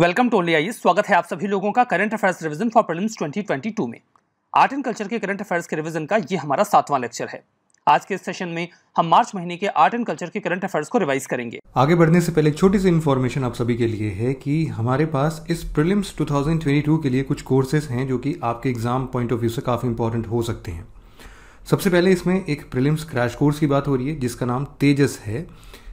welcome to only I स्वागत है आप सभी लोगों का current affairs revision for prelims 2022 में आर्ट एंड कल्चर के करंट अफेयर्स के रिवीजन का ये हमारा सातवां लेक्चर है आज के इस सेशन में हम मार्च महीने के आर्ट एंड कल्चर के करंट अफेयर्स को रिवाइज करेंगे आगे बढ़ने से पहले छोटी सी इन्फॉर्मेशन आप सभी के लिए है कि हमारे पास इस प्रिलिम्स टू के लिए कुछ कोर्सेज हैं जो कि आपके एग्जाम पॉइंट ऑफ व्यू से काफ़ी इंपॉर्टेंट हो सकते हैं सबसे पहले इसमें एक प्रिलिम्स क्रैश कोर्स की बात हो रही है जिसका नाम तेजस है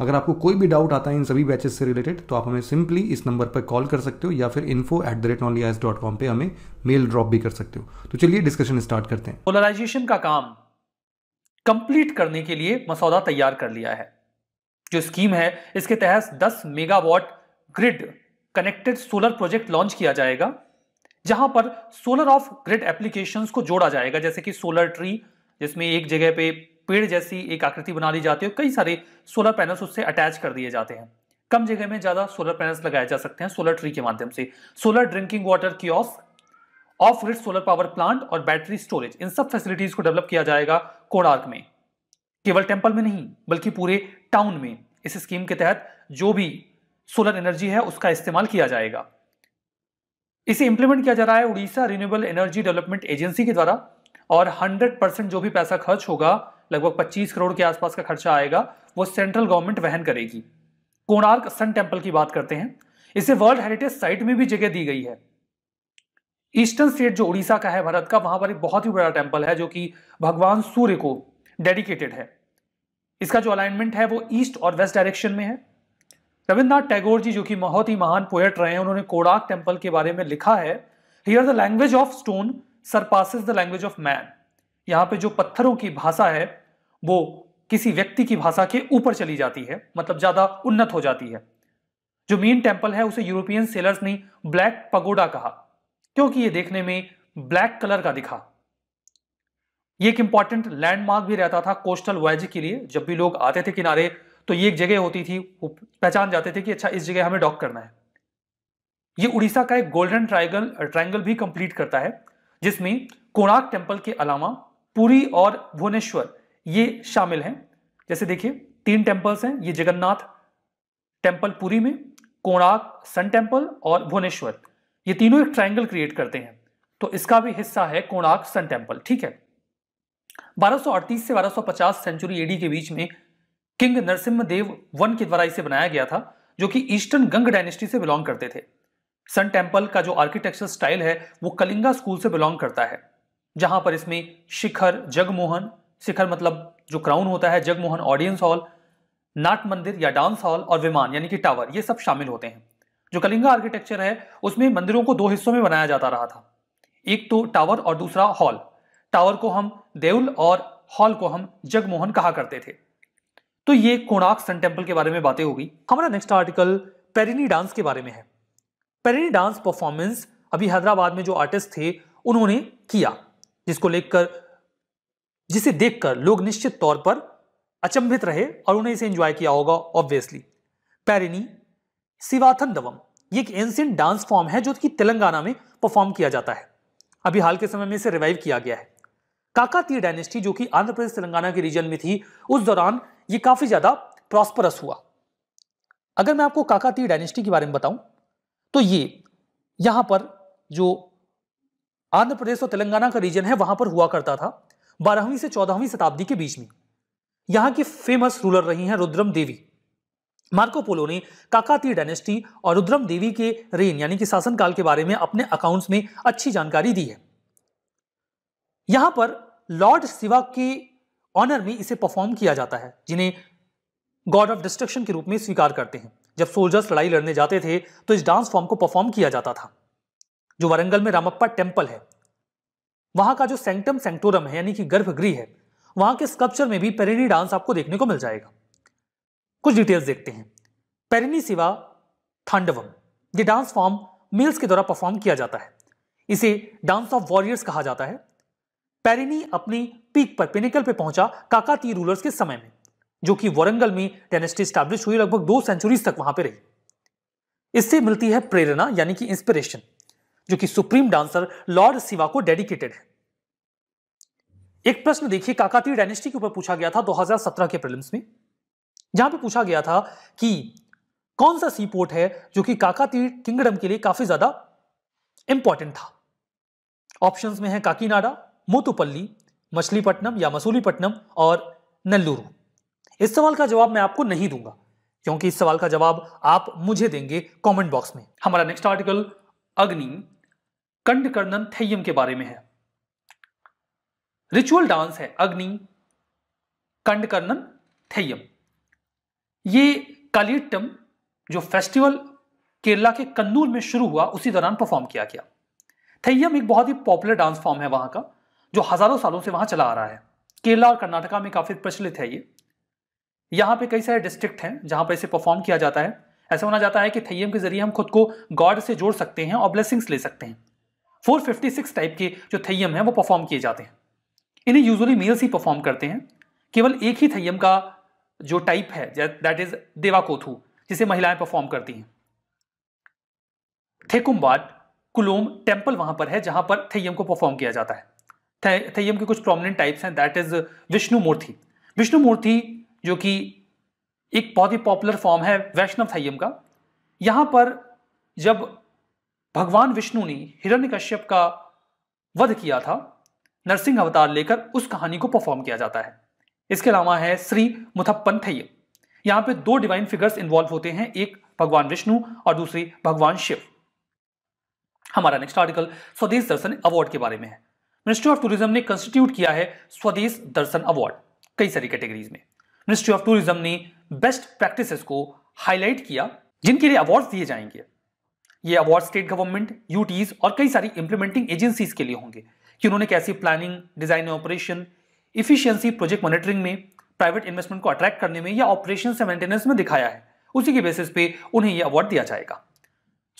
अगर आपको कोई भी डाउट आता है इन सभी बैचेस से रिलेटेड तो आप हमें सिंपली इस नंबर पर कॉल कर सकते हो या फिर info at the rate only I dot com पर हमें मेल ड्रॉप भी कर सकते हो तो चलिए डिस्कशन स्टार्ट करते हैं पोलराइजेशन का काम कंप्लीट करने के लिए मसौदा तैयार कर लिया है जो स्कीम है इसके तहत 10 megawatt grid connected solar project launch किया जाएगा जहां पर सोलर ऑफ ग्रिड एप्लीकेशंस को जोड़ा जाएगा जैसे कि सोलर ट्री जिसमें एक जगह पे पेड़ जैसी एक आकृति बना ली जाती है कई सारे सोलर पैनल्स उससे अटैच कर दिए जाते हैं कम जगह में ज़्यादा सोलर पैनल्स लगाए जा सकते हैं सोलर ट्री के माध्यम से सोलर ड्रिंकिंग वाटर की off off grid solar power plant और बैटरी स्टोरेज इन सब फैसिलिटीज को डेवलप किया जाएगा कोणार्क में केवल टेम्पल में नहीं बल्कि पूरे टाउन में इस स्कीम के तहत जो भी सोलर एनर्जी है उसका इस्तेमाल किया जाएगा इसे इंप्लीमेंट किया जा रहा है Orissa renewable energy development agency के द्वारा और 100 परसेंट जो भी पैसा खर्च होगा लगभग 25 करोड़ के आसपास का खर्चा आएगा वो सेंट्रल गवर्नमेंट वहन करेगी कोणार्क सन टेम्पल की बात करते हैं इसे वर्ल्ड हेरिटेज साइट में भी जगह दी गई है ईस्टर्न स्टेट जो उड़ीसा का है भारत का वहां पर एक बहुत ही बड़ा टेम्पल है जो कि भगवान सूर्य को डेडिकेटेड है इसका जो अलाइनमेंट है वो ईस्ट और वेस्ट डायरेक्शन में है रविन्द्रनाथ टैगोर जी जो कि बहुत ही महान पोएट रहे हैं उन्होंने कोणार्क टेम्पल के बारे में लिखा है here the language of stone surpasses the language of man यहाँ पे जो पत्थरों की भाषा है वो किसी व्यक्ति की भाषा के ऊपर चली जाती है मतलब ज्यादा उन्नत हो जाती है जो मेन टेम्पल है उसे यूरोपियन सेलर्स ने ब्लैक पगोडा कहा क्योंकि ये देखने में ब्लैक कलर का दिखा ये एक इंपॉर्टेंट लैंडमार्क भी रहता था कोस्टल वॉयज के लिए जब भी लोग आते थे किनारे तो ये एक जगह होती थी वो पहचान जाते थे कि अच्छा इस जगह हमें डॉक करना है ये उड़ीसा का एक गोल्डन ट्राइगल ट्राइंगल भी कंप्लीट करता है जिसमें कोणार्क टेम्पल के अलावा पुरी और भुवनेश्वर ये शामिल हैं जैसे देखिए तीन टेम्पल्स हैं ये जगन्नाथ टेम्पल पुरी में कोणार्क सन टेम्पल और भुवनेश्वर ये तीनों एक ट्रायंगल क्रिएट करते हैं तो इसका भी हिस्सा है कोणार्क सन टेम्पल ठीक है 1238 से 1250 सेंचुरी एडी के बीच में किंग नरसिम्ह देव वन के द्वारा इसे बनाया गया था जो कि ईस्टर्न गंग डायनेस्टी से बिलोंग करते थे सन टेम्पल का जो आर्किटेक्चर स्टाइल है वो कलिंगा स्कूल से बिलोंग करता है जहां पर इसमें शिखर जगमोहन शिखर मतलब जो क्राउन होता है जगमोहन ऑडियंस हॉल नाट मंदिर या डांस हॉल और विमान यानी कि टावर ये सब शामिल होते हैं जो कलिंगा आर्किटेक्चर है उसमें मंदिरों को दो हिस्सों में बनाया जाता रहा था एक तो टावर और दूसरा हॉल टावर को हम देउल और हॉल को हम जगमोहन कहा करते थे तो ये कोणार्क सन टेम्पल के बारे में बातें होगी हमारा नेक्स्ट आर्टिकल पेरिनी डांस के बारे में है पेरिनी डांस परफॉर्मेंस अभी हैदराबाद में जो आर्टिस्ट थे उन्होंने किया जिसको लेकर जिसे देखकर लोग निश्चित तौर पर अचंभित रहे और उन्हें इसे एंजॉय किया होगा ऑब्वियसली पैरिनी सिवाथन दवम ये एक एंसियंट डांस फॉर्म है जो कि तेलंगाना में परफॉर्म किया जाता है अभी हाल के समय में इसे रिवाइव किया गया है काकातीय डायनेस्टी जो कि आंध्र प्रदेश तेलंगाना के रीजन में थी उस दौरान ये काफी ज्यादा प्रॉस्परस हुआ अगर मैं आपको काकातीय डायनेस्टी के बारे में बताऊं तो ये यहां पर जो आंध्र प्रदेश और तेलंगाना का रीजन है वहां पर हुआ करता था बारहवीं से चौदहवीं शताब्दी के बीच में यहां की फेमस रूलर रही हैं रुद्रम देवी मार्कोपोलो ने काकाती डायनेस्टी और रुद्रम देवी के रेन यानी कि शासनकाल के बारे में अपने अकाउंट्स में अच्छी जानकारी दी है यहां पर लॉर्ड शिवा के ऑनर में इसे परफॉर्म किया जाता है जिन्हें गॉड ऑफ डिस्ट्रक्शन के रूप में स्वीकार करते हैं जब सोल्जर्स लड़ाई लड़ने जाते थे तो इस डांस फॉर्म को परफॉर्म किया जाता था जो वरंगल में रामप्पा टेम्पल है वहां का जो सेंटम सेंटोरम है यानी कि गर्भगृह है वहां के स्कल्पचर में भी पेरिनी डांस आपको देखने को मिल जाएगा कुछ डिटेल्स देखते हैं पेरिनी सिवा थांडवम ये डांस फॉर्म मेल्स के द्वारा परफॉर्म किया जाता है इसे डांस ऑफ वॉरियर्स कहा जाता है पेरिनी अपनी पीक पर पिनिकल पे पहुंचा काकाती रूलर्स के समय में जो कि वरंगल में डेनेस्टी स्टैब्लिश हुई लगभग दो सेंचुरीज तक वहां पर रही इससे मिलती है प्रेरणा यानी कि इंस्पिरेशन जो कि सुप्रीम डांसर लॉर्ड शिवा को डेडिकेटेड है एक प्रश्न देखिए काकातीय डायनेस्टी के ऊपर पूछा गया था 2017 के प्रिलिम्स में जहां पे पूछा गया था कि कौन सा सी पोर्ट है जो कि काकातीय किंगडम के लिए काफी ज्यादा इंपॉर्टेंट था ऑप्शंस में है काकीनाडा मोतुपल्ली मछलीपट्टनम या मसूलीपट्टनम और नल्लूरु इस सवाल का जवाब मैं आपको नहीं दूंगा क्योंकि इस सवाल का जवाब आप मुझे देंगे कमेंट बॉक्स में हमारा नेक्स्ट आर्टिकल अग्नि कंडकर्णन थैयम के बारे में है रिचुअल डांस है अग्नि कंडकर्णन थैयम ये कालीटम जो फेस्टिवल केरला के कन्नूर में शुरू हुआ उसी दौरान परफॉर्म किया गया थैयम एक बहुत ही पॉपुलर डांस फॉर्म है वहां का जो हजारों सालों से वहां चला आ रहा है केरला और कर्नाटका में काफी प्रचलित है ये यहां पे कई सारे डिस्ट्रिक्ट हैं जहां पर इसे परफॉर्म किया जाता है ऐसा माना जाता है कि थैयम के जरिए हम खुद को गॉड से जोड़ सकते हैं और ब्लेसिंग्स ले सकते हैं 456 टाइप के जो थैयम हैं वो परफॉर्म किए जाते हैं इन्हें यूजुअली मेल्स ही परफॉर्म करते हैं केवल एक ही थैयम का जो टाइप है दैट इज देवाकोथू जिसे महिलाएं परफॉर्म करती हैं थेकुम्बाट कुलोम टेम्पल वहां पर है जहां पर थैयम को परफॉर्म किया जाता है थैयम के कुछ प्रोमिनेंट टाइप्स हैं दैट इज विष्णु मूर्ति विष्णु मूर्ति जो कि एक बहुत ही पॉपुलर फॉर्म है वैष्णव थैयम का यहां पर जब भगवान विष्णु ने हिरण्यकश्यप का वध किया था नरसिंह अवतार लेकर उस कहानी को परफॉर्म किया जाता है इसके अलावा है श्री मुथप्पन थैय यहां पे दो डिवाइन फिगर्स इन्वॉल्व होते हैं एक भगवान विष्णु और दूसरी भगवान शिव हमारा नेक्स्ट आर्टिकल स्वदेश दर्शन अवार्ड के बारे में है मिनिस्ट्री ऑफ टूरिज्म ने कंस्टिट्यूट किया है स्वदेश दर्शन अवार्ड कई सारी कैटेगरीज में मिनिस्ट्री ऑफ टूरिज्म ने बेस्ट प्रैक्टिसेस को हाईलाइट किया जिनके लिए अवार्ड दिए जाएंगे ये अवार्ड स्टेट गवर्नमेंट यूटीज और कई सारी इंप्लीमेंटिंग एजेंसीज के लिए होंगे कि उन्होंने कैसी planning design operation efficiency project monitoring में प्राइवेट इन्वेस्टमेंट को अट्रैक्ट करने में या ऑपरेशन से मेंटेनेंस में दिखाया है उसी के बेसिस पे उन्हें यह अवार्ड दिया जाएगा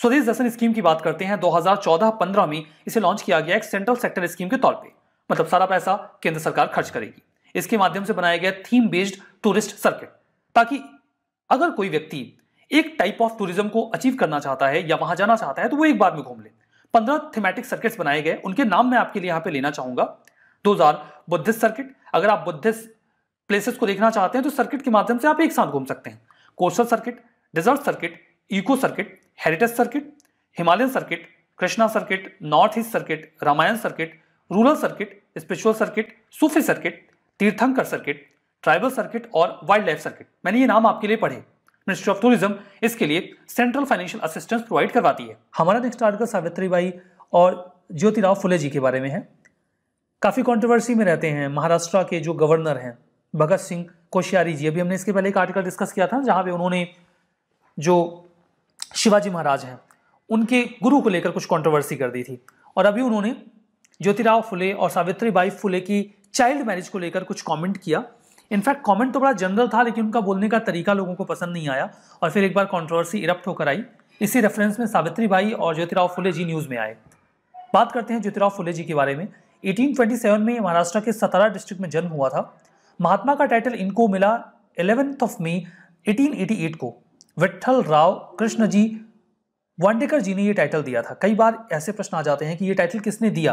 स्वदेश दर्शन स्कीम की बात करते हैं 2014-15 में इसे लॉन्च किया गया एक सेंट्रल सेक्टर स्कीम के तौर पे मतलब सारा पैसा केंद्र सरकार खर्च करेगी इसके माध्यम से बनाया गया थीम बेस्ड टूरिस्ट सर्किट ताकि अगर कोई व्यक्ति एक टाइप ऑफ टूरिज्म को अचीव करना चाहता है या वहां जाना चाहता है तो वो एक बार में घूम ले पंद्रह थीमेटिक सर्किट्स बनाए गए उनके नाम मैं आपके लिए यहां पे लेना चाहूंगा दो हजार बुद्धिस्ट सर्किट अगर आप बुद्धिस्ट प्लेसेस को देखना चाहते हैं तो सर्किट के माध्यम से आप एक साथ घूम सकते हैं coastal circuit desert circuit eco circuit heritage circuit Himalayan circuit Krishna circuit north east circuit Ramayana circuit rural circuit spiritual circuit Sufi circuit Tirthankar circuit tribal circuit और वाइल्ड लाइफ सर्किट मैंने ये नाम आपके लिए पढ़े मिनिस्ट्री ऑफ टूरिज्म इसके लिए सेंट्रल फाइनेंशियल असिस्टेंस प्रोवाइड करवाती है हमारा नेक्स्ट आर्टिकल सावित्री बाई और ज्योतिराव फुले जी के बारे में है काफ़ी कॉन्ट्रोवर्सी में रहते हैं महाराष्ट्र के जो गवर्नर हैं भगत सिंह कोश्यारी जी अभी हमने इसके पहले एक आर्टिकल डिस्कस किया था जहाँ पे उन्होंने जो शिवाजी महाराज हैं उनके गुरु को लेकर कुछ कंट्रोवर्सी कर दी थी और अभी उन्होंने ज्योतिराव फुले और सावित्री बाई फुले की चाइल्ड मैरिज को लेकर कुछ कमेंट किया इनफैक्ट कमेंट तो बड़ा जनरल था लेकिन उनका बोलने का तरीका लोगों को पसंद नहीं आया और फिर एक बार कॉन्ट्रोवर्सी इरप्ट होकर आई इसी रेफरेंस में सावित्री बाई और ज्योतिराव फुले जी न्यूज़ में आए बात करते हैं ज्योतिराव फुले जी के बारे में एटीन में महाराष्ट्र के सतारा डिस्ट्रिक्ट में जन्म हुआ था महात्मा का टाइटल इनको मिला एलेवेंथ ऑफ मे एटीन को विट्ठल राव कृष्ण जी वांडेकर जी ने ये टाइटल दिया था कई बार ऐसे प्रश्न आ जाते हैं कि ये टाइटल किसने दिया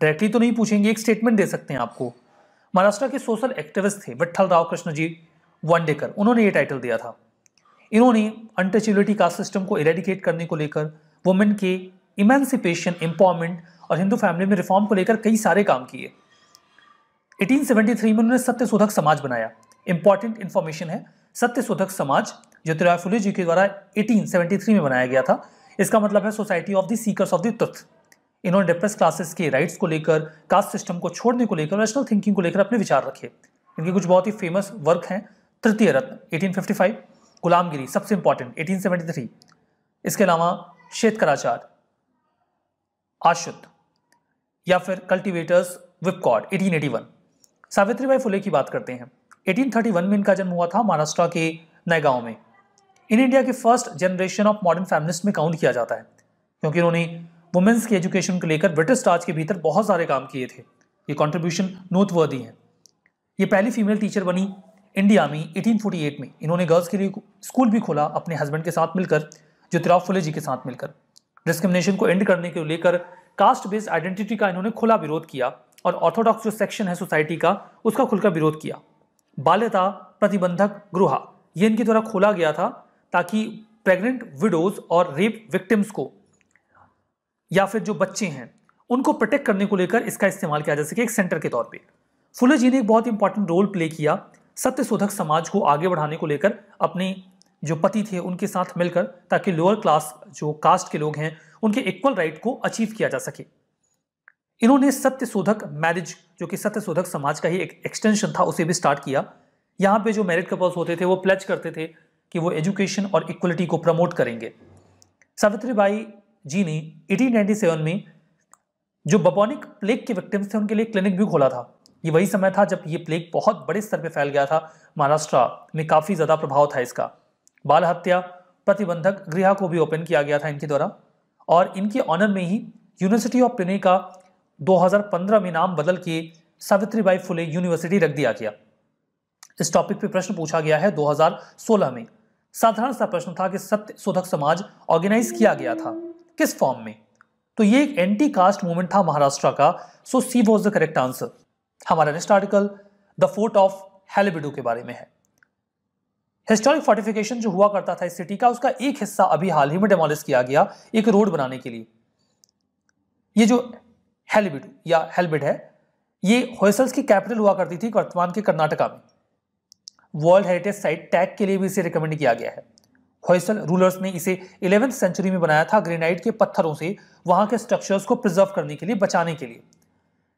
डायरेक्टली तो नहीं पूछेंगे एक स्टेटमेंट दे सकते हैं आपको महाराष्ट्र के सोशल एक्टिविस्ट थे विट्ठल राव कृष्ण जी वनडेकर उन्होंने ये टाइटल दिया था इन्होंने अनटचेबिलिटी कास्ट सिस्टम को इरेडिकेट करने को लेकर वुमेन के इमेंसिपेशन एम्पावरमेंट और हिंदू फैमिली में रिफॉर्म को लेकर कई सारे काम किए 1873 में उन्होंने सत्यशोधक समाज बनाया इंपॉर्टेंट इन्फॉर्मेशन है सत्यशोधक समाज ज्योतिराय फुले जी के द्वारा 1873 में बनाया गया था इसका मतलब है society of the seekers of the truth इन्होंने डिप्रेस क्लासेस के राइट्स को लेकर कास्ट सिस्टम को छोड़ने को लेकर नेशनल थिंकिंग को लेकर अपने विचार रखे इनके कुछ बहुत ही फेमस वर्क हैं तृतीय रत्न 1855, गुलामगिरी सबसे इंपॉर्टेंट 1873, इसके अलावा शेतकराचार आशुद्ध या फिर cultivators whipcord eighteen 1881 Savitribai Phule की बात करते हैं 1831 में इनका जन्म हुआ था महाराष्ट्र के नएगांव में इन इंडिया के first generation of modern feminist में काउंट किया जाता है क्योंकि इन्होंने वुमेंस की एजुकेशन को लेकर ब्रिटिश राज के भीतर बहुत सारे काम किए थे ये कॉन्ट्रीब्यूशन नोटवर्दी है ये पहली फीमेल टीचर बनी इंडिया में एटीन में इन्होंने गर्ल्स के लिए स्कूल भी खोला अपने हस्बैंड के साथ मिलकर ज्योतिराव फुले जी के साथ मिलकर डिस्क्रिमिनेशन को एंड करने के लेकर कास्ट बेस्ड आइडेंटिटी का इन्होंने खुला विरोध किया और ऑर्थोडॉक्स जो सेक्शन है सोसाइटी का उसका खुलकर विरोध किया बाल्यता प्रतिबंधक गृहा ये इनके द्वारा खोला गया था ताकि प्रेग्नेंट विडोज और रेप विक्टिम्स को या फिर जो बच्चे हैं उनको प्रोटेक्ट करने को लेकर इसका इस्तेमाल किया जा सके एक सेंटर के तौर पर फुले जी ने एक बहुत इंपॉर्टेंट रोल प्ले किया सत्य शोधक समाज को आगे बढ़ाने को लेकर अपने जो पति थे उनके साथ मिलकर ताकि लोअर क्लास जो कास्ट के लोग हैं उनके इक्वल राइट को अचीव किया जा सके इन्होंने सत्य शोधक मैरिज जो कि सत्य शोधक समाज का ही एक एक्सटेंशन था उसे भी स्टार्ट किया यहाँ पे जो मैरिड कपल्स होते थे वो प्लेज करते थे कि वो एजुकेशन और इक्वलिटी को प्रमोट करेंगे सावित्री बाई जी ने 1897 में जो बपोनिक प्लेग के विक्टिम्स थे उनके लिए क्लिनिक भी खोला था ये वही समय था जब ये प्लेग बहुत बड़े स्तर पर फैल गया था महाराष्ट्र में काफ़ी ज़्यादा प्रभाव था इसका बाल हत्या प्रतिबंधक गृह को भी ओपन किया गया था इनके द्वारा और इनके ऑनर में ही यूनिवर्सिटी ऑफ पुणे का 2015 में नाम बदल के सावित्रीबाई फुले यूनिवर्सिटी रख दिया गया इस टॉपिक पे प्रश्न पूछा गया है 2016 में साधारण सा प्रश्न था कि सत्य शोधक समाज ऑर्गेनाइज किया गया था किस फॉर्म में तो ये एक एंटी कास्ट मूवमेंट था महाराष्ट्र का so C was the correct answer हमारा next article the fort of Halebidu के बारे में है हिस्टोरिक फोर्टिफिकेशन जो हुआ करता था इस सिटी का उसका एक हिस्सा अभी हाल ही में डेमोलिश किया गया एक रोड बनाने के लिए ये जो हेलिबिड या हेलबिड है ये होसल्स की कैपिटल हुआ करती थी वर्तमान के कर्नाटका में वर्ल्ड हेरिटेज साइट टैग के लिए भी इसे रिकमेंड किया गया है होयसल रूलर्स ने इसे इलेवेंथ सेंचुरी में बनाया था ग्रेनाइट के पत्थरों से वहां के स्ट्रक्चर्स को प्रिजर्व करने के लिए बचाने के लिए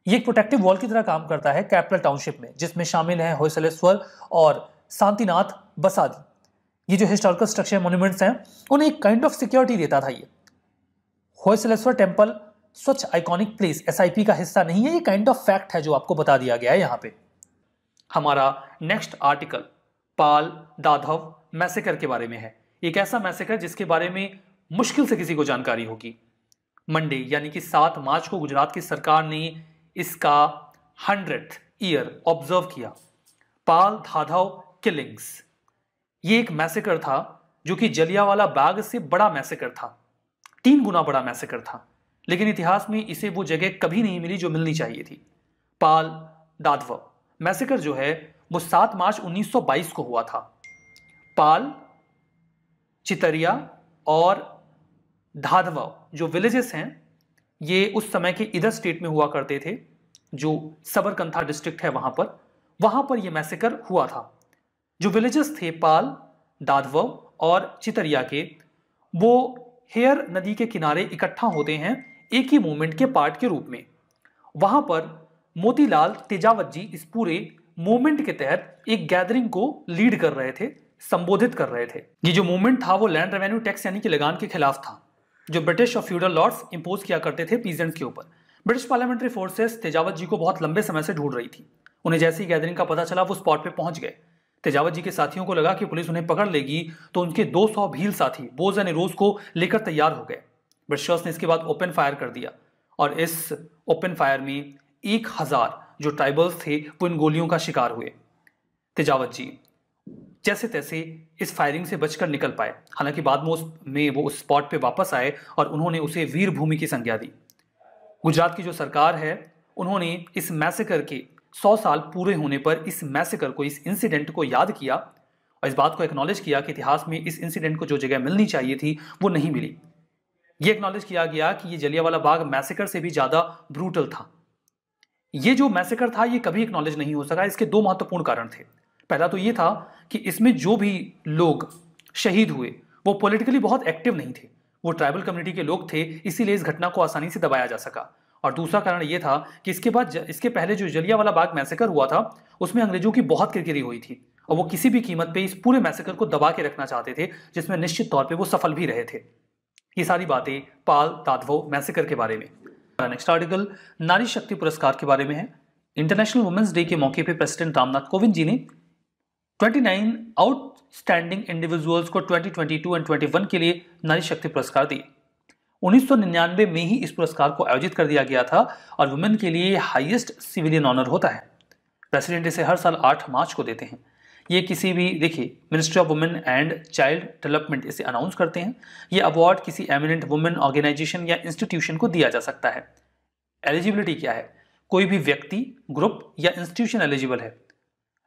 ये एक प्रोटेक्टिव वॉल की तरह काम करता है कैपिटल टाउनशिप में जिसमें शामिल है होयसलेश्वर और शांतिनाथ बसादी ये जो हिस्टोरिकल स्ट्रक्चर मोन्यूमेंट्स हैं उन्हें एक काइंड ऑफ सिक्योरिटी देता था ये Hoysaleswara temple Swachh iconic places का हिस्सा नहीं है ये काइंड ऑफ फैक्ट है जो आपको बता दिया गया है यहाँ पे हमारा next article Pal Dadhvav massacre के बारे में है एक ऐसा मैसेकर जिसके बारे में मुश्किल से किसी को जानकारी होगी मंडे यानी कि सात मार्च को गुजरात की सरकार ने इसका हंड्रेड ईयर ऑब्जर्व किया पाल धाधाव किलिंग्स ये एक मैसेकर था जो कि जलियावाला बाग से बड़ा मैसेकर था तीन गुना बड़ा मैसेकर था लेकिन इतिहास में इसे वो जगह कभी नहीं मिली जो मिलनी चाहिए थी पाल दाधव मैसेकर जो है वो सात मार्च 1922 को हुआ था पाल चितरिया और धाधवा जो विलेजेस हैं ये उस समय के इधर स्टेट में हुआ करते थे जो सबरकंथा डिस्ट्रिक्ट है वहाँ पर वहाँ पर ये मैसेकर हुआ था जो विलेजेस थे पाल धाधव और चितरिया के वो हेयर नदी के किनारे इकट्ठा होते हैं एक ही मूवमेंट के पार्ट के रूप में वहाँ पर मोतीलाल तेजावत जी इस पूरे मूवमेंट के तहत एक गैदरिंग को लीड कर रहे थे संबोधित कर रहे थे ये जो मूवमेंट था वो लैंड रेवेन्यू टैक्स यानी कि लगान के खिलाफ था जो ब्रिटिश और फ्यूडल लॉर्ड्स इंपोज किया करते थे पीजेंट्स के ऊपर British parliamentary forces Tejawat ji को बहुत लंबे समय से ढूंढ रही थी उन्हें जैसे ही गैदरिंग का पता चला वो स्पॉट पर पहुंच गए तेजावत जी के साथियों को लगा कि पुलिस उन्हें पकड़ लेगी तो उनके 200 भील साथी बोज एन रोज को लेकर तैयार हो गए ब्रिटिशर्स ने इसके बाद ओपन फायर कर दिया और इस ओपन फायर में एक हजार जो ट्राइबल्स थे वो इन गोलियों का शिकार हुए तेजावत जी जैसे तैसे इस फायरिंग से बचकर निकल पाए हालांकि बाद में उस में वो उस स्पॉट पे वापस आए और उन्होंने उसे वीर भूमि की संज्ञा दी गुजरात की जो सरकार है उन्होंने इस मैसेकर के सौ साल पूरे होने पर इस मैसेकर को इस इंसिडेंट को याद किया और इस बात को एक्नॉलेज किया कि इतिहास में इस इंसिडेंट को जो जगह मिलनी चाहिए थी वो नहीं मिली ये एक्नॉलेज किया गया कि ये जलियावाला बाग मैसेकर से भी ज़्यादा ब्रूटल था ये जो मैसेकर था ये कभी एक्नॉलेज नहीं हो सका इसके दो महत्वपूर्ण कारण थे पहला तो ये था कि इसमें जो भी लोग शहीद हुए वो पॉलिटिकली बहुत एक्टिव नहीं थे वो ट्राइबल कम्युनिटी के लोग थे इसीलिए इस घटना को आसानी से दबाया जा सका और दूसरा कारण ये था कि इसके बाद इसके पहले जो जलिया वाला बाग मैसेकर हुआ था उसमें अंग्रेजों की बहुत किरकिरी हुई थी और वो किसी भी कीमत पे इस पूरे मैसेकर को दबा के रखना चाहते थे जिसमें निश्चित तौर पे वो सफल भी रहे थे ये सारी बातें पाल तादवो मैसेकर के बारे में नेक्स्ट आर्टिकल नारी शक्ति पुरस्कार के बारे में है इंटरनेशनल वुमेंस डे के मौके पर प्रेसिडेंट रामनाथ कोविंद जी ने 29 आउटस्टैंडिंग इंडिविजुअल्स को 2022 एंड 21 के लिए नारी शक्ति पुरस्कार दिए 1999 में ही इस पुरस्कार को आयोजित कर दिया गया था और वुमेन के लिए हाईएस्ट सिविलियन ऑनर होता है प्रेसिडेंट इसे हर साल 8 मार्च को देते हैं ये किसी भी देखिए ministry of women and child development इसे अनाउंस करते हैं ये अवार्ड किसी एमिनेंट वुमेन ऑर्गेनाइजेशन या इंस्टीट्यूशन को दिया जा सकता है एलिजिबिलिटी क्या है कोई भी व्यक्ति ग्रुप या इंस्टीट्यूशन एलिजिबल है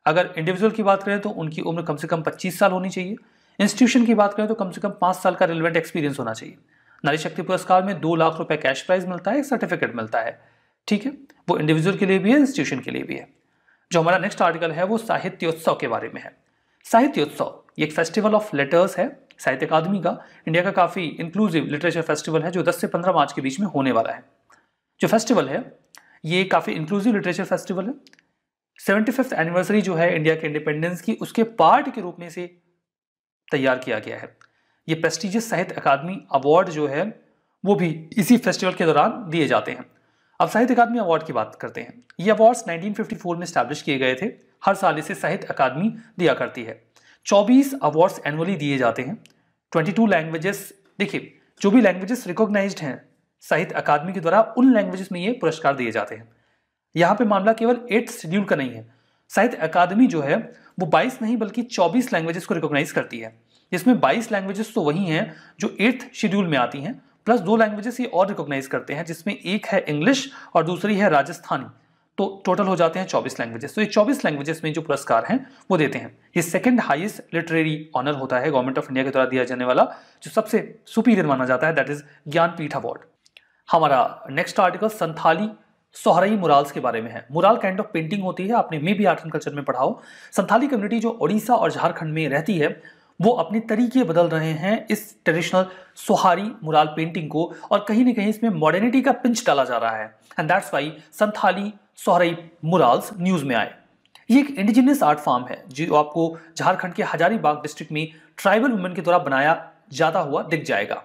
अगर इंडिविजुअल की बात करें तो उनकी उम्र कम से कम 25 साल होनी चाहिए इंस्टीट्यूशन की बात करें तो कम से कम पाँच साल का रिलेवेंट एक्सपीरियंस होना चाहिए नारी शक्ति पुरस्कार में दो लाख रुपए कैश प्राइज मिलता है एक सर्टिफिकेट मिलता है ठीक है वो इंडिविजुअल के लिए भी है इंस्टीट्यूशन के लिए भी है जो हमारा नेक्स्ट आर्टिकल है वो साहित्योत्सव के बारे में है साहित्योत्सव एक फेस्टिवल ऑफ लेटर्स है साहित्य अकादमी का इंडिया का काफ़ी इंक्लूसिव लिटरेचर फेस्टिवल है जो 10 से 15 मार्च के बीच में होने वाला है जो फेस्टिवल है ये काफ़ी इंक्लूसिव लिटरेचर फेस्टिवल है सेवेंटी फिफ्थ एनिवर्सरी जो है इंडिया के इंडिपेंडेंस की उसके पार्ट के रूप में से तैयार किया गया है ये प्रेस्टिजियस साहित्य अकादमी अवार्ड जो है वो भी इसी फेस्टिवल के दौरान दिए जाते हैं अब साहित्य अकादमी अवार्ड की बात करते हैं ये अवार्ड्स 1954 में स्टैब्लिश किए गए थे हर साल इसे साहित्य अकादमी दिया करती है 24 अवार्ड्स एनुअली दिए जाते हैं 22 लैंग्वेजेस देखिए जो भी लैंग्वेजेस रिकॉग्नाइज्ड हैं साहित्य अकादमी के द्वारा उन लैंग्वेजेस में ये पुरस्कार दिए जाते हैं यहाँ पे मामला केवल एट शेड्यूल का नहीं है साहित्य अकादमी जो है वो 22 नहीं बल्कि 24 लैंग्वेजेस को रिकॉग्नाइज करती है जिसमें 22 लैंग्वेजेस तो वही हैं जो एट्थ शेड्यूल में आती हैं प्लस दो लैंग्वेजेस ये और रिकॉग्नाइज करते हैं जिसमें एक है इंग्लिश और दूसरी है राजस्थानी तो टोटल हो जाते हैं 24 लैंग्वेजेस तो ये 24 लैंग्वेजेस में जो पुरस्कार हैं वो देते हैं ये सेकंड हाईएस्ट लिटरेरी ऑनर होता है गवर्नमेंट ऑफ इंडिया के द्वारा दिया जाने वाला जो सबसे सुपीरियर माना जाता है दैट इज ज्ञानपीठ अवार्ड हमारा next article Santhali Sohrai murals के बारे में है मुराल काइंड ऑफ पेंटिंग होती है आपने मे भी आर्ट एंड कल्चर में पढ़ाओ संथाली कम्युनिटी जो उड़ीसा और झारखंड में रहती है वो अपने तरीके बदल रहे हैं इस ट्रेडिशनल सोहारी मुराल पेंटिंग को और कहीं ना कहीं इसमें मॉडर्निटी का पिंच डाला जा रहा है and that's why Santhali Sohrai murals news में आए ये एक इंडिजिनियस आर्ट फॉर्म है जो आपको झारखंड के हजारीबाग डिस्ट्रिक्ट में ट्राइबल वुमेन के द्वारा बनाया जाता हुआ दिख जाएगा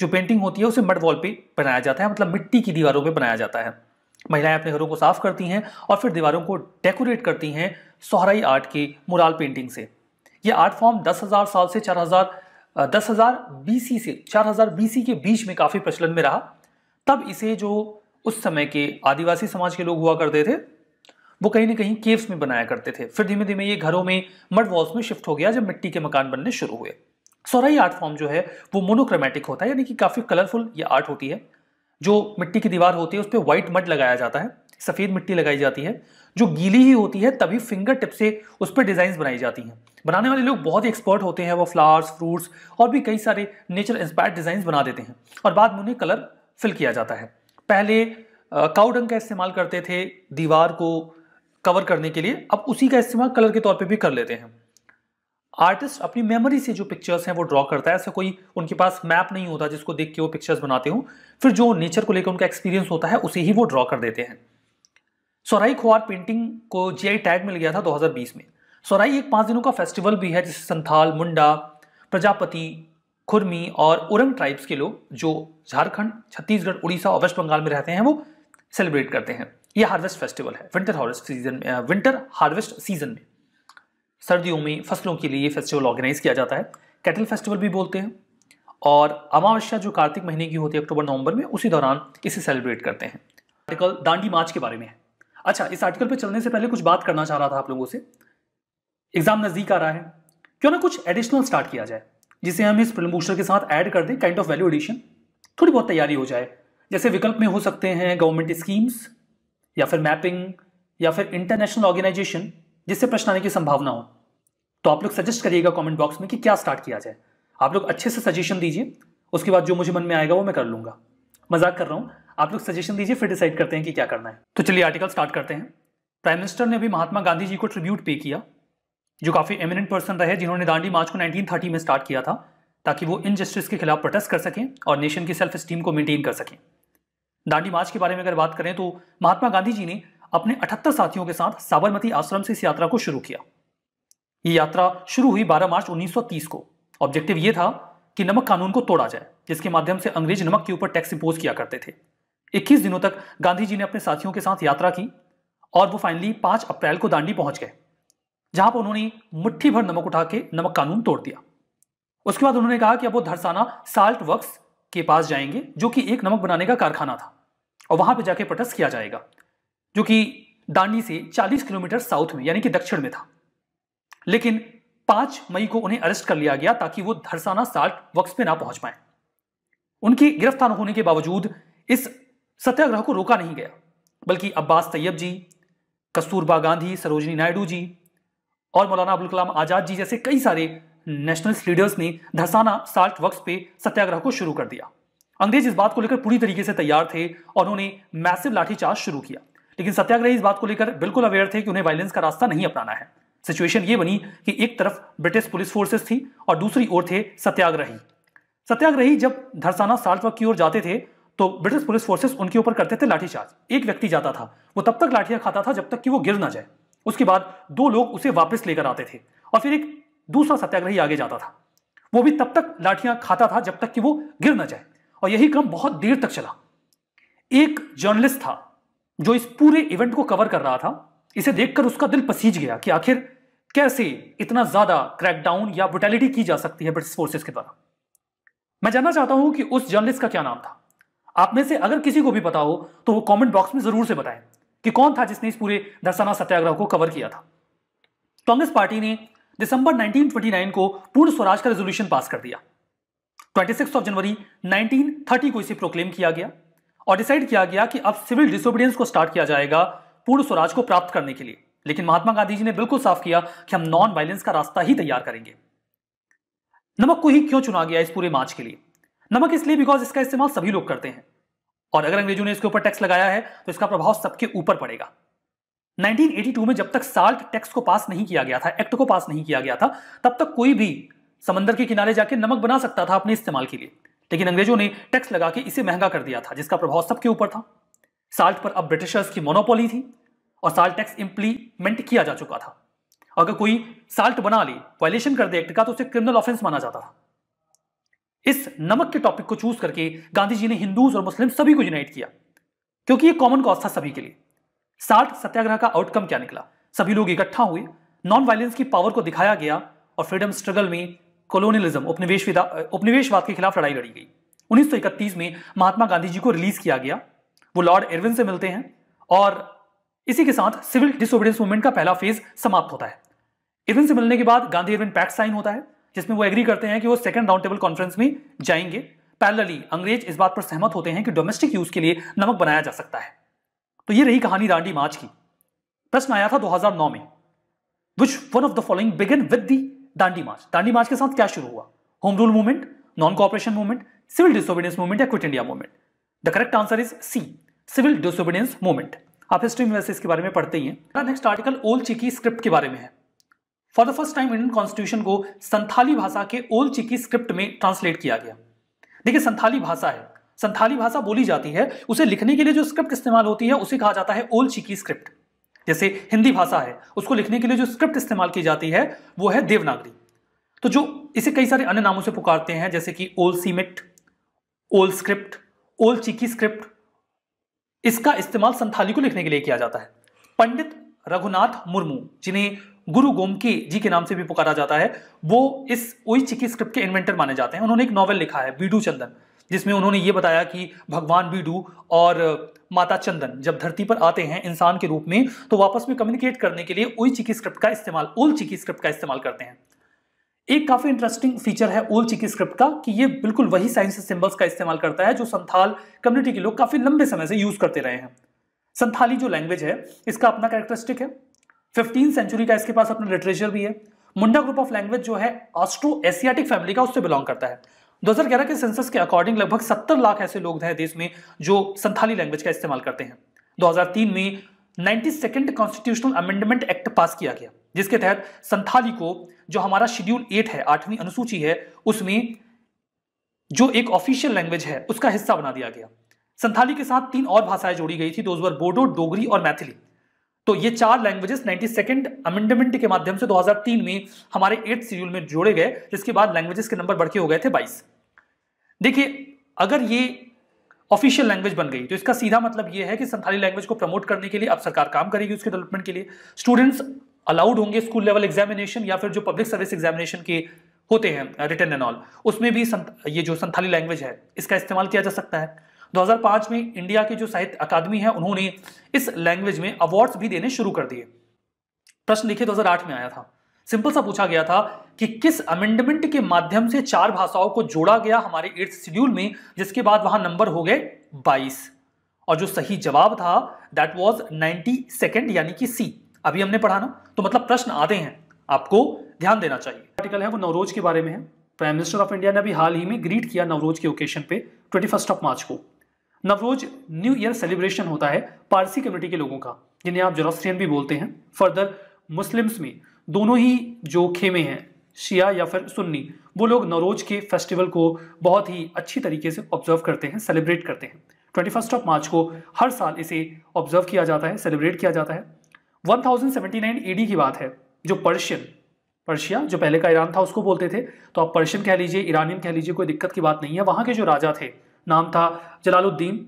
जो पेंटिंग होती है उसे मड वॉल पे बनाया जाता है मतलब मिट्टी की दीवारों पे बनाया जाता है महिलाएं अपने घरों को साफ करती हैं और फिर दीवारों को डेकोरेट करती हैं सोहराई आर्ट की मुराल पेंटिंग से यह आर्ट फॉर्म दस हज़ार साल से चार हज़ार दस हज़ार बी से चार हज़ार बी के बीच में काफ़ी प्रचलन में रहा तब इसे जो उस समय के आदिवासी समाज के लोग हुआ करते थे वो कहीं ना कहीं केव्स में बनाया करते थे फिर धीमे धीमे ये घरों में मड वॉल्स में शिफ्ट हो गया जब मिट्टी के मकान बनने शुरू हुए सोराई आर्ट फॉर्म जो है वो मोनोक्रोमेटिक होता है यानी कि काफ़ी कलरफुल ये आर्ट होती है जो मिट्टी की दीवार होती है उस पर व्हाइट मड लगाया जाता है सफ़ेद मिट्टी लगाई जाती है जो गीली ही होती है तभी फिंगर टिप से उस पर डिज़ाइन बनाई जाती हैं बनाने वाले लोग बहुत ही एक्सपर्ट होते हैं वो फ्लावर्स फ्रूट्स और भी कई सारे नेचर इंस्पायर्ड डिज़ाइन बना देते हैं और बाद में उन्हें कलर फिल किया जाता है पहले काउडंग का इस्तेमाल करते थे दीवार को कवर करने के लिए अब उसी का इस्तेमाल कलर के तौर पे भी कर लेते हैं आर्टिस्ट अपनी मेमोरी से जो पिक्चर्स हैं वो ड्रॉ करता है ऐसा कोई उनके पास मैप नहीं होता जिसको देख के वो पिक्चर्स बनाते हो फिर जो नेचर को लेकर उनका एक्सपीरियंस होता है उसे ही वो ड्रॉ कर देते हैं सोराई खुआर पेंटिंग को जीआई टैग मिल गया था 2020 में सोराई एक पांच दिनों का फेस्टिवल भी है जिसे संथाल मुंडा प्रजापति खुरमी और उरंग ट्राइब्स के लोग जो झारखंड छत्तीसगढ़ उड़ीसा और वेस्ट बंगाल में रहते हैं वो सेलिब्रेट करते हैं ये हार्वेस्ट फेस्टिवल है विंटर हार्वेस्ट सीजन में विंटर हार्वेस्ट सीजन में सर्दियों में फसलों के लिए फेस्टिवल ऑर्गेनाइज किया जाता है कैटल फेस्टिवल भी बोलते हैं और अमावस्या जो कार्तिक महीने की होती है अक्टूबर नवंबर में उसी दौरान इसे सेलिब्रेट करते हैं आर्टिकल दांडी मार्च के बारे में है अच्छा इस आर्टिकल पर चलने से पहले कुछ बात करना चाह रहा था आप लोगों से एग्जाम नज़दीक आ रहा है क्यों ना कुछ एडिशनल स्टार्ट किया जाए जिसे हम इस प्रलम्बूस्टर के साथ ऐड कर दें काइंड ऑफ वैल्यू एडिशन थोड़ी बहुत तैयारी हो जाए जैसे विकल्प में हो सकते हैं गवर्नमेंट स्कीम्स या फिर मैपिंग या फिर इंटरनेशनल ऑर्गेनाइजेशन जिससे प्रश्न आने की संभावना हो तो आप लोग सजेस्ट करिएगा कमेंट बॉक्स में कि क्या स्टार्ट किया जाए आप लोग अच्छे से सजेशन दीजिए उसके बाद जो मुझे मन में आएगा वो मैं कर लूंगा मजाक कर रहा हूँ आप लोग सजेशन दीजिए फिर डिसाइड करते हैं कि क्या करना है तो चलिए आर्टिकल स्टार्ट करते हैं प्राइम मिनिस्टर ने अभी महात्मा गांधी जी को ट्रिब्यूट पे किया जो काफ़ी एमिनेंट पर्सन रहे जिन्होंने दांडी मार्च को 1930 में स्टार्ट किया था ताकि वो इनजस्टिस के खिलाफ प्रोटेस्ट कर सकें और नेशन की सेल्फ स्टीम को मेंटेन कर सकें दांडी मार्च के बारे में अगर बात करें तो महात्मा गांधी जी ने अपने अठहत्तर साथियों के साथ साबरमती आश्रम से इस यात्रा को शुरू किया ये यात्रा शुरू हुई 12 मार्च 1930 को ऑब्जेक्टिव ये था कि नमक कानून को तोड़ा जाए जिसके माध्यम से अंग्रेज नमक के ऊपर टैक्स इम्पोज किया करते थे 21 दिनों तक गांधी जी ने अपने साथियों के साथ यात्रा की और वो फाइनली 5 अप्रैल को दांडी पहुंच गए जहां पर उन्होंने मुट्ठी भर नमक उठा के नमक कानून तोड़ दिया उसके बाद उन्होंने कहा कि अब वो धरसाना साल्ट वर्क के पास जाएंगे जो कि एक नमक बनाने का कारखाना था और वहां पर जाके प्रटस्ट किया जाएगा जो कि दांडी से 40 किलोमीटर साउथ में यानी कि दक्षिण में था लेकिन पांच मई को उन्हें अरेस्ट कर लिया गया ताकि वो धरसाना साल्ट वक्स पे ना पहुंच पाए उनकी गिरफ्तार होने के बावजूद इस सत्याग्रह को रोका नहीं गया बल्कि अब्बास तैयब जी कस्तूरबा गांधी सरोजनी नायडू जी और मौलाना अबुल कलाम आजाद जी जैसे कई सारे नेशनलिस्ट लीडर्स ने धरसाना साल्ट वक्स पे सत्याग्रह को शुरू कर दिया अंग्रेज इस बात को लेकर पूरी तरीके से तैयार थे और उन्होंने मैसिव लाठीचार्ज शुरू किया लेकिन सत्याग्रही इस बात को लेकर बिल्कुल अवेयर थे कि उन्हें वायलेंस का रास्ता नहीं अपनाना है सिचुएशन ये बनी कि एक तरफ ब्रिटिश पुलिस फोर्सेस थी और दूसरी ओर थे सत्याग्रही सत्याग्रही जब धरसाना साल्टवा की ओर जाते थे तो ब्रिटिश पुलिस फोर्सेस उनके ऊपर करते थे लाठीचार्ज एक व्यक्ति जाता था वो तब तक लाठियां खाता था जब तक कि वो गिर ना जाए उसके बाद दो लोग उसे वापस लेकर आते थे और फिर एक दूसरा सत्याग्रही आगे जाता था वो भी तब तक लाठियां खाता था जब तक कि वो गिर ना जाए और यही क्रम बहुत देर तक चला एक जर्नलिस्ट था जो इस पूरे इवेंट को कवर कर रहा था इसे देखकर उसका दिल पसीज गया कि आखिर कैसे इतना ज्यादा क्रैकडाउन या ब्रुटैलिटी की जा सकती है ब्रिटिश फोर्सेस के द्वारा मैं जानना चाहता हूं कि उस जर्नलिस्ट का क्या नाम था आप में से अगर किसी को भी पता हो तो वो कमेंट बॉक्स में जरूर से बताएं कि कौन था जिसने इस पूरे दर्शना सत्याग्रह को कवर किया था कांग्रेस पार्टी ने दिसंबर 1929 को पूर्ण स्वराज का रेजोल्यूशन पास कर दिया 26 ऑफ जनवरी 1930 को इसे प्रोक्लेम किया गया और डिसाइड किया गया कि अब सिविल डिसोबीडियंस को स्टार्ट किया जाएगा पूर्ण स्वराज को प्राप्त करने के लिए लेकिन महात्मा गांधी जी ने बिल्कुल साफ किया कि हम नॉन वायलेंस का रास्ता ही तैयार करेंगे नमक को ही क्यों चुना गया इस पूरे मार्च के लिए नमक इसलिए बिकॉज इसका इस्तेमाल सभी लोग करते हैं और अगर अंग्रेजों ने इसके ऊपर टैक्स लगाया है तो इसका प्रभाव सबके ऊपर पड़ेगा 1982 में जब तक साल्ट टैक्स को पास नहीं किया गया था एक्ट को पास नहीं किया गया था तब तक कोई भी समंदर के किनारे जाके नमक बना सकता था अपने इस्तेमाल के लिए लेकिन अंग्रेजों ने टैक्स लगा के इसे महंगा कर दिया था जिसका प्रभाव सबके ऊपर था साल्ट पर अब ब्रिटिशर्स की मोनोपोली थी और साल्ट टैक्स इंप्लीमेंट किया जा चुका था अगर कोई साल्ट बना ले वायलेशन कर दे एक्ट का तो उसे क्रिमिनल ऑफेंस माना जाता था इस नमक के टॉपिक को चूज करके गांधी जी ने हिंदूज और मुस्लिम सभी को यूनाइट किया क्योंकि ये कॉमन कॉज था सभी के लिए साल्ट सत्याग्रह का आउटकम क्या निकला सभी लोग इकट्ठा हुए नॉन वायलेंस की पावर को दिखाया गया और फ्रीडम स्ट्रगल में कॉलोनियलिज्म उपनिवेश उपनिवेशवाद के खिलाफ लड़ाई लड़ी गई 1931 में महात्मा गांधी जी को रिलीज किया गया वो लॉर्ड इरविन से मिलते हैं और इसी के साथ सिविल डिसोबिडेंस मूवमेंट का पहला फेज समाप्त होता है इरविन से मिलने के बाद गांधी इरविन पैक्ट साइन होता है जिसमें वो एग्री करते हैं कि वो सेकंड राउंड टेबल कॉन्फ्रेंस में जाएंगे पैरेलली अंग्रेज इस बात पर सहमत होते हैं कि डोमेस्टिक यूज के लिए नमक बनाया जा सकता है तो ये रही कहानी दांडी मार्च की प्रश्न आया था 2009 में which one of the following begin with the Dandi march Dandi march के साथ क्या शुरू हुआ home rule movement non cooperation movement civil disobedience movement या quit India movement the correct answer is C civil disobedience movement आप हिस्ट्री में वैसे इसके बारे में पढ़ते ही हैं नेक्स्ट आर्टिकल ओल चिकी स्क्रिप्ट के बारे में है for the first time Indian constitution को संथाली भाषा के ओल चिकी स्क्रिप्ट में ट्रांसलेट किया गया देखिए संथाली भाषा है संथाली भाषा बोली जाती है उसे लिखने के लिए जो स्क्रिप्ट इस्तेमाल होती है उसे कहा जाता है ओल चिकी स्क्रिप्ट जैसे हिंदी भाषा है उसको लिखने के लिए जो स्क्रिप्ट इस्तेमाल की जाती है वो है देवनागरी तो जो इसे कई सारे अन्य नामों से पुकारते हैं जैसे कि ओल सीमिट ओल स्क्रिप्ट ओल चिकी स्क्रिप्ट इसका इस्तेमाल संथाली को लिखने के लिए किया जाता है पंडित रघुनाथ मुर्मू जिन्हें गुरु गोमके जी के नाम से भी पुकारा जाता है वो इस ओइची की स्क्रिप्ट के इन्वेंटर माने जाते हैं उन्होंने एक नॉवल लिखा है बीडू चंदन जिसमें उन्होंने ये बताया कि भगवान बीडू और माता चंदन जब धरती पर आते हैं इंसान के रूप में तो वापस में कम्युनिकेट करने के लिए ओइची की स्क्रिप्ट का इस्तेमाल ओल चिकी स्क्रिप्ट का इस्तेमाल करते हैं एक काफी इंटरेस्टिंग फीचर है ओल्ड चिकी स्क्रिप्ट का कि ये बिल्कुल वही साइंस सिंबल्स का इस्तेमाल करता है जो संथाल कम्युनिटी के लोग काफी लंबे समय से यूज करते रहे हैं संथाली जो लैंग्वेज है इसका अपना कैरेक्टरिस्टिक है फिफ्टीन सेंचुरी का इसके पास अपना लिटरेचर भी है मुंडा ग्रुप ऑफ लैंग्वेज जो है ऑस्ट्रो एशियाटिक फैमिली का उससे बिलोंग करता है 2011 के सेंसस के अकॉर्डिंग लगभग 70 लाख ऐसे लोग हैं देश में जो संथाली लैंग्वेज का इस्तेमाल करते हैं 2003 में ninety second constitutional amendment act pass किया गया जिसके तहत संथाली को जो हमारा शेड्यूल एट है आठवीं अनुसूची है उसमें जो एक ऑफिशियल लैंग्वेज है उसका हिस्सा बना दिया गया संथाली के साथ तीन और भाषाएं जोड़ी गई थी दो बोडो डोगरी और मैथिली तो ये चार लैंग्वेजेस नाइनटी सेकेंड अमेंडमेंट के माध्यम से 2003 में हमारे एट शेड्यूल में जोड़े गए जिसके बाद लैंग्वेजेस के नंबर बढ़ के हो गए थे 22 देखिए अगर ये ऑफिशियल लैंग्वेज बन गई तो इसका सीधा मतलब ये है कि संथाली लैंग्वेज को प्रमोट करने के लिए अब सरकार काम करेगी उसके डेवलपमेंट के लिए स्टूडेंट्स अलाउड होंगे स्कूल लेवल एग्जामिनेशन या फिर जो पब्लिक सर्विस एग्जामिनेशन के होते हैं रिटर्न एंड ऑल उसमें भी ये जो संथाली लैंग्वेज है इसका इस्तेमाल किया जा सकता है 2005 में इंडिया के जो साहित्य अकादमी है उन्होंने इस लैंग्वेज में अवार्ड्स भी देने शुरू कर दिए प्रश्न लिखे 2008 में आया था सिंपल सा पूछा गया था कि किस अमेंडमेंट के माध्यम से चार भाषाओं को जोड़ा गया हमारे एट्थ शेड्यूल में जिसके बाद वहां नंबर हो गए 22 और जो सही जवाब था दैट वाज 90 यानी कि सी अभी हमने पढ़ा ना तो मतलब प्रश्न आते हैं आपको ध्यान देना चाहिए आर्टिकल है वो नवरोज के बारे में है प्राइम मिनिस्टर ऑफ इंडिया ने अभी हाल ही में ग्रीट किया नवरोज के ओकेशन पे ट्वेंटी ऑफ मार्च को नवरोज न्यू ईयर सेलिब्रेशन होता है पारसी कम्युनिटी के लोगों का जिन्हें आप जोरोस्ट्रियन भी बोलते हैं फर्दर मुस्लिम्स में दोनों ही जो खेमे हैं शिया या फिर सुन्नी वो लोग नवरोज के फेस्टिवल को बहुत ही अच्छी तरीके से ऑब्जर्व करते हैं सेलिब्रेट करते हैं ट्वेंटी ऑफ मार्च को हर साल इसे ऑब्जर्व किया जाता है सेलिब्रेट किया जाता है 1079 एडी की बात है जो पर्शियन पर्शिया जो पहले का ईरान था उसको बोलते थे तो आप पर्शियन कह लीजिए ईरानियन कह लीजिए कोई दिक्कत की बात नहीं है वहाँ के जो राजा थे नाम था जलालुद्दीन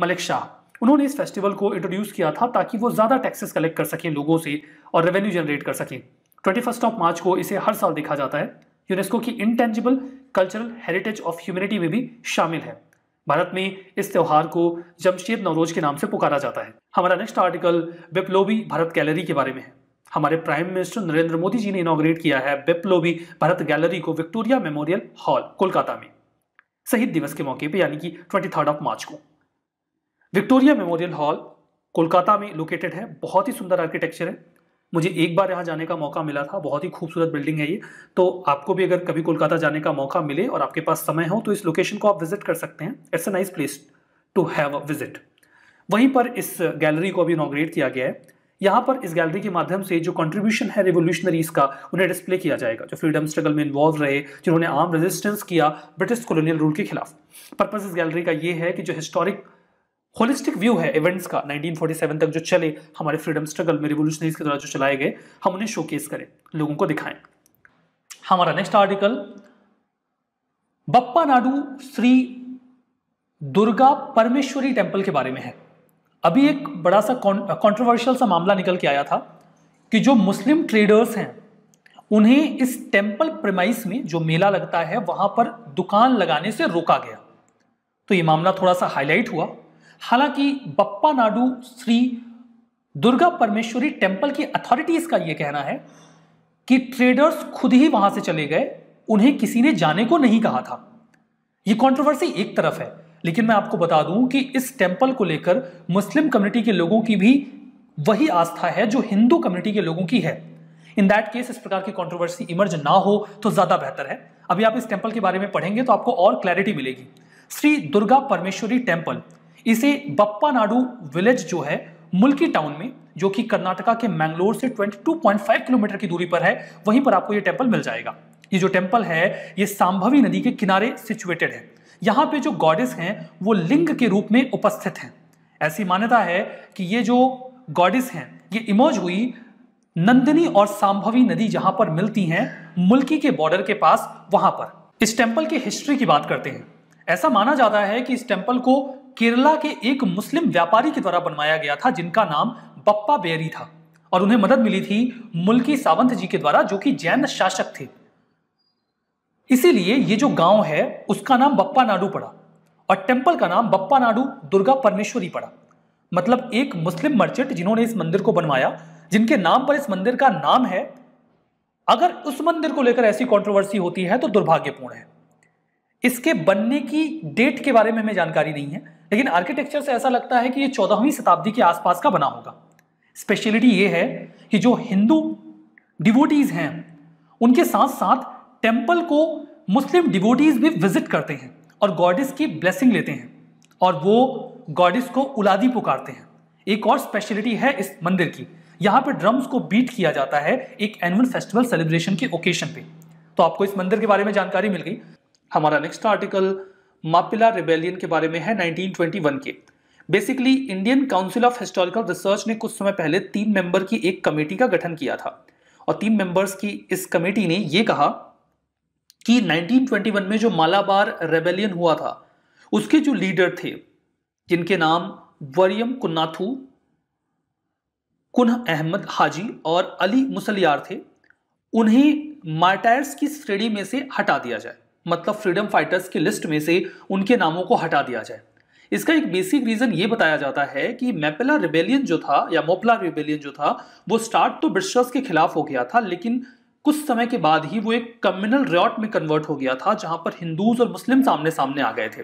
मलिक शाह उन्होंने इस फेस्टिवल को इंट्रोड्यूस किया था ताकि वो ज़्यादा टैक्सेस कलेक्ट कर सकें लोगों से और रेवेन्यू जनरेट कर सकें ट्वेंटी फर्स्ट ऑफ मार्च को इसे हर साल देखा जाता है यूनेस्को की intangible cultural heritage of humanity में भी शामिल है भारत में इस त्यौहार को जमशेद नवरोज के नाम से पुकारा जाता है हमारा next article Biplobi Bharat gallery के बारे में है हमारे प्राइम मिनिस्टर नरेंद्र मोदी जी ने इनोग्रेट किया है बिप्लोबी भारत गैलरी को विक्टोरिया मेमोरियल हॉल कोलकाता में शहीद दिवस के मौके पर यानी कि ट्वेंटी ऑफ मार्च को विक्टोरिया मेमोरियल हॉल कोलकाता में लोकेटेड है बहुत ही सुंदर आर्किटेक्चर है मुझे एक बार यहाँ जाने का मौका मिला था बहुत ही खूबसूरत बिल्डिंग है ये तो आपको भी अगर कभी कोलकाता जाने का मौका मिले और आपके पास समय हो तो इस लोकेशन को आप विजिट कर सकते हैं it's a nice place to have a visit वहीं पर इस गैलरी को अभी इनाग्रेट किया गया है यहाँ पर इस गैलरी के माध्यम से जो कंट्रीब्यूशन है रिवोल्यूशनरीज का उन्हें डिस्प्ले किया जाएगा जो फ्रीडम स्ट्रगल में इन्वॉल्व रहे जिन्होंने आम रेजिस्टेंस किया ब्रिटिश कॉलोनियल रूल के खिलाफ पर्पज इस गैलरी का ये है कि जो हिस्टोरिक होलिस्टिक व्यू है इवेंट्स का 1947 तक जो चले हमारे फ्रीडम स्ट्रगल में रिवोल्यूशनरीज के द्वारा जो चलाए गए हम उन्हें शोकेस करें लोगों को दिखाएं हमारा next article Bappanadu Shri Durga Parameshwari temple के बारे में है अभी एक बड़ा सा कॉन्ट्रोवर्शियल सा मामला निकल के आया था कि जो मुस्लिम ट्रेडर्स हैं उन्हें इस टेम्पल प्रेमाइस में जो मेला लगता है वहां पर दुकान लगाने से रोका गया तो ये मामला थोड़ा सा हाईलाइट हुआ हालांकि बप्पा नाडू श्री दुर्गा परमेश्वरी टेम्पल की अथॉरिटीज का यह कहना है कि ट्रेडर्स खुद ही वहां से चले गए उन्हें किसी ने जाने को नहीं कहा था यह कंट्रोवर्सी एक तरफ है लेकिन मैं आपको बता दूं कि इस टेम्पल को लेकर मुस्लिम कम्युनिटी के लोगों की भी वही आस्था है जो हिंदू कम्युनिटी के लोगों की है इन दैट केस इस प्रकार की कंट्रोवर्सी इमर्ज ना हो तो ज्यादा बेहतर है अभी आप इस टेम्पल के बारे में पढ़ेंगे तो आपको और क्लैरिटी मिलेगी श्री दुर्गा परमेश्वरी टेम्पल इसे बप्पा नाडू विलेज जो है मुल्की टाउन में जो कि कर्नाटका के मैंगलोर से 22.5 किलोमीटर की दूरी पर है वहीं पर आपको ये टेम्पल मिल जाएगा ये जो टेम्पल है ये सांभवी नदी के किनारे सिचुएटेड है यहाँ पे जो गॉडेस हैं वो लिंग के रूप में उपस्थित हैं ऐसी मान्यता है कि ये जो गॉडेस हैं ये इमोज हुई नंदिनी और सांभवी नदी जहां पर मिलती हैं मुल्की के बॉर्डर के पास वहां पर इस टेम्पल की हिस्ट्री की बात करते हैं ऐसा माना जाता है कि इस टेम्पल को केरला के एक मुस्लिम व्यापारी के द्वारा बनवाया गया था जिनका नाम बप्पा बेरी था और उन्हें मदद मिली थी मुल्की सावंत जी के द्वारा जो कि जैन शासक थे इसीलिए ये जो गांव है उसका नाम बप्पा नाडू पड़ा और टेम्पल का नाम बप्पा नाडू दुर्गा परमेश्वरी पड़ा मतलब एक मुस्लिम मर्चेंट जिन्होंने इस मंदिर को बनवाया जिनके नाम पर इस मंदिर का नाम है अगर उस मंदिर को लेकर ऐसी कंट्रोवर्सी होती है तो दुर्भाग्यपूर्ण है इसके बनने की डेट के बारे में हमें जानकारी नहीं है लेकिन आर्किटेक्चर से ऐसा लगता है कि ये चौदहवीं शताब्दी के आसपास का बना होगा स्पेशलिटी ये है कि जो हिंदू डिवोटीज हैं उनके साथ साथ टेम्पल को मुस्लिम डिवोटीज भी विजिट करते हैं और गॉडिस की ब्लेसिंग लेते हैं और वो गॉडिस को उलादी पुकारते हैं एक और स्पेशलिटी है इस मंदिर की यहाँ पर ड्रम्स को बीट किया जाता है एक एनुअल फेस्टिवल सेलिब्रेशन के ओकेशन पे तो आपको इस मंदिर के बारे में जानकारी मिल गई हमारा नेक्स्ट आर्टिकल मापिला रिबेलियन के बारे में है 1921 के basically Indian council of historical research ने कुछ समय पहले तीन मेंबर की एक कमेटी का गठन किया था और तीन मेंबर्स की इस कमेटी ने यह कहा कि 1921 में जो मालाबार रेबेलियन हुआ था उसके जो लीडर थे जिनके नाम वरियम कुन्नाथू कुन्ह अहमद हाजी और अली मुसलियार थे उन्हें मार्टायर्स की श्रेणी में से हटा दिया जाए मतलब फ्रीडम फाइटर्स की लिस्ट में से उनके नामों को हटा दिया जाए इसका एक बेसिक रीजन ये बताया जाता है कि मेपेला रिबेलियन जो था या मोपला रिबेलियन जो था वो स्टार्ट तो ब्रिटिशर्स के खिलाफ हो गया था लेकिन कुछ समय के बाद ही वो एक कम्युनल रियॉट में कन्वर्ट हो गया था जहां पर हिंदूज और मुस्लिम सामने सामने आ गए थे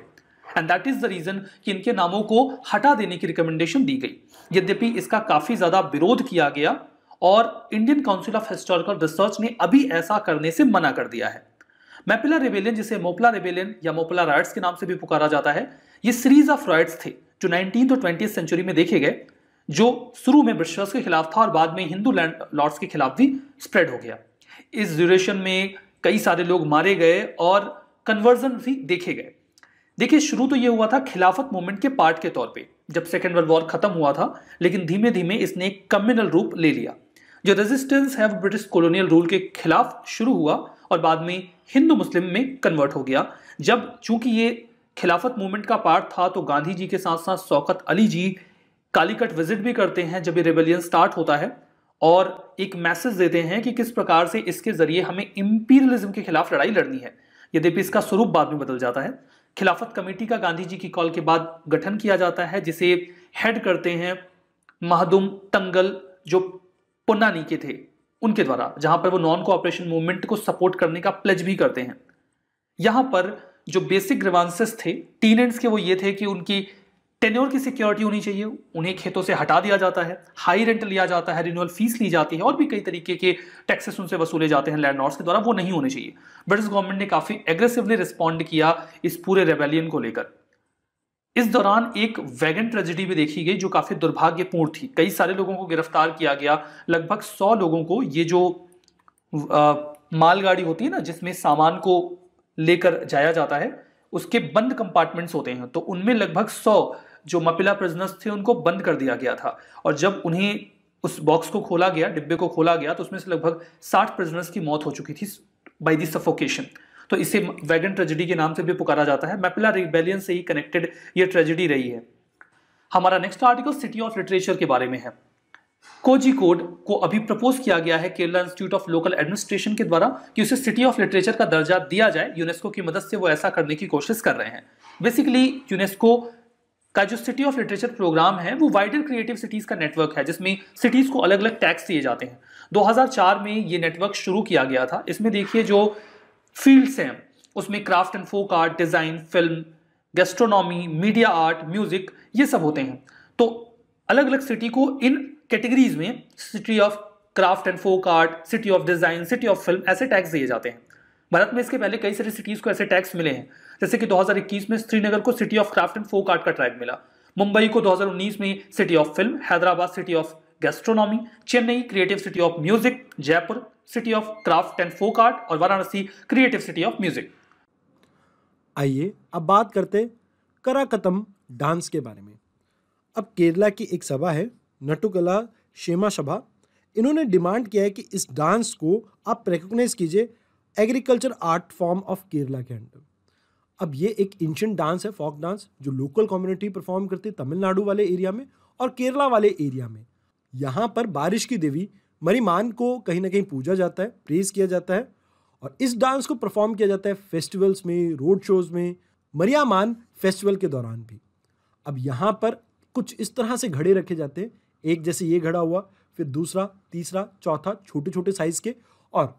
and that is the reason कि इनके नामों को हटा देने की रिकमेंडेशन दी गई यद्यपि इसका काफी ज्यादा विरोध किया गया और Indian council of historical research ने अभी ऐसा करने से मना कर दिया है मैपिला रेबेलियन जिसे मोपला रेबेलियन या मोपला राइट्स के नाम से भी पुकारा जाता है ये सीरीज ऑफ राइट्स थे जो नाइनटीन और ट्वेंटी सेंचुरी में देखे गए जो शुरू में ब्रिटिशर्स के खिलाफ था और बाद में हिंदू लैंड लॉर्ड्स के खिलाफ भी स्प्रेड हो गया इस ड्यूरेशन में कई सारे लोग मारे गए और कन्वर्जन भी देखे गए देखिए शुरू तो ये हुआ था खिलाफत मूवमेंट के पार्ट के तौर पे जब सेकेंड वर्ल्ड वॉर खत्म हुआ था लेकिन धीमे धीमे इसने एक कम्युनल रूप ले लिया जो रेजिस्टेंस है ब्रिटिश कॉलोनियल रूल के खिलाफ शुरू हुआ और बाद में हिंदू मुस्लिम में कन्वर्ट हो गया जब चूंकि ये खिलाफत मूवमेंट का पार्ट था तो गांधी जी के साथ साथ शौकत अली जी कालीकट विजिट भी करते हैं जब ये रेबेलियन स्टार्ट होता है और एक मैसेज देते हैं कि किस प्रकार से इसके जरिए हमें इंपीरियलिज्म के खिलाफ लड़ाई लड़नी है यद्यपि इसका स्वरूप बाद में बदल जाता है खिलाफत कमेटी का गांधी जी की कॉल के बाद गठन किया जाता है जिसे हेड करते हैं महदुम तंगल जो पुन्नानी के थे उनके द्वारा जहां पर वो नॉन कोऑपरेशन मूवमेंट को सपोर्ट करने का प्लेज भी करते हैं यहां पर जो बेसिक ग्रीवांसेस थे टीनेंट्स के वो ये थे कि उनकी टेन्योर की सिक्योरिटी होनी चाहिए उन्हें खेतों से हटा दिया जाता है हाई रेंट लिया जाता है रिन्यूअल फीस ली जाती है और भी कई तरीके के टैक्सेस उनसे वसूले जाते हैं लैंड के द्वारा वो नहीं होने चाहिए ब्रिटिश गवर्नमेंट ने काफ़ी एग्रेसिवली रिस्पॉन्ड किया इस पूरे रेबेलियन को लेकर इस दौरान एक वैगन ट्रेजिडी भी देखी गई जो काफ़ी दुर्भाग्यपूर्ण थी कई सारे लोगों को गिरफ्तार किया गया लगभग सौ लोगों को ये जो मालगाड़ी होती है ना जिसमें सामान को लेकर जाया जाता है उसके बंद कंपार्टमेंट्स होते हैं तो उनमें लगभग सौ जो मपिला प्रिजनर्स थे उनको बंद कर दिया गया था और जब उन्हें उस बॉक्स को खोला गया डिब्बे को खोला गया तो उसमें से लगभग साठ प्रिजनर्स की मौत हो चुकी थी बाई दी सफोकेशन तो इसे वैगन ट्रेजिडी के नाम से भी पुकारा जाता है मैपिला रिबेलियन से ही कनेक्टेड ये ट्रेजिडी रही है हमारा next article city of literature के बारे में है कोजी कोड को अभी प्रपोज किया गया है Kerala institute of local administration के द्वारा कि उसे सिटी ऑफ लिटरेचर का दर्जा दिया जाए यूनेस्को की मदद से वो ऐसा करने की कोशिश कर रहे हैं बेसिकली यूनेस्को का जो सिटी ऑफ लिटरेचर प्रोग्राम है वो वाइडर क्रिएटिव सिटीज़ का नेटवर्क है जिसमें सिटीज़ को अलग अलग टैक्स दिए जाते हैं 2004 में ये नेटवर्क शुरू किया गया था इसमें देखिए जो फील्ड्स हैं उसमें craft and folk art design film gastronomy media art music ये सब होते हैं तो अलग अलग सिटी को इन कैटेगरीज में city of craft and folk art city of design city of film ऐसे टैक्स दिए जाते हैं भारत में इसके पहले कई सारी सिटीज़ को ऐसे टैक्स मिले हैं जैसे कि 2021 में श्रीनगर को city of craft and folk art का ट्रैक मिला मुंबई को 2019 में city of film Hyderabad city of gastronomy Chennai creative city of music Jaipur city of craft and folk art और Varanasi creative city of music आइए अब बात करते कराकतम डांस के बारे में अब केरला की एक सभा है नटुकला शेमा सभा इन्होंने डिमांड किया है कि इस डांस को आप रिकोगनाइज कीजिए agriculture art form of Kerala के अंडर अब ये एक एंशियंट डांस है फोक डांस जो लोकल कम्युनिटी परफॉर्म करती है तमिलनाडु वाले एरिया में और केरला वाले एरिया में यहाँ पर बारिश की देवी मरीमान को कहीं ना कहीं पूजा जाता है प्रेज किया जाता है और इस डांस को परफॉर्म किया जाता है फेस्टिवल्स में रोड शोज़ में मरियामान फेस्टिवल के दौरान भी अब यहाँ पर कुछ इस तरह से घड़े रखे जाते हैं एक जैसे ये घड़ा हुआ फिर दूसरा तीसरा चौथा छोटे छोटे साइज़ के और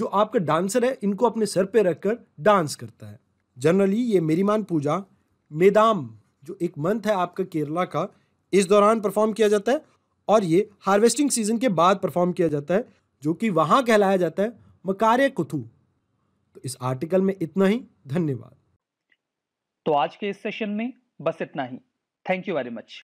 जो आपका डांसर है इनको अपने सर पे रखकर डांस करता है जनरली ये मेरीमान पूजा मेदाम जो एक मंथ है आपका केरला का इस दौरान परफॉर्म किया जाता है और ये हार्वेस्टिंग सीजन के बाद परफॉर्म किया जाता है जो कि वहां कहलाया जाता है मकारे कुथु तो इस आर्टिकल में इतना ही धन्यवाद तो आज के इस सेशन में बस इतना ही थैंक यू वेरी मच